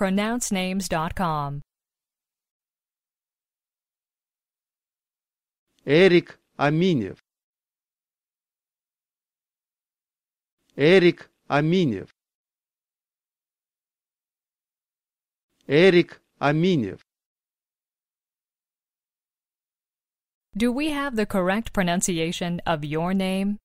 pronouncenames.com. Эрик Аминев Эрик Аминев Эрик Аминев Do we have the correct pronunciation of your name?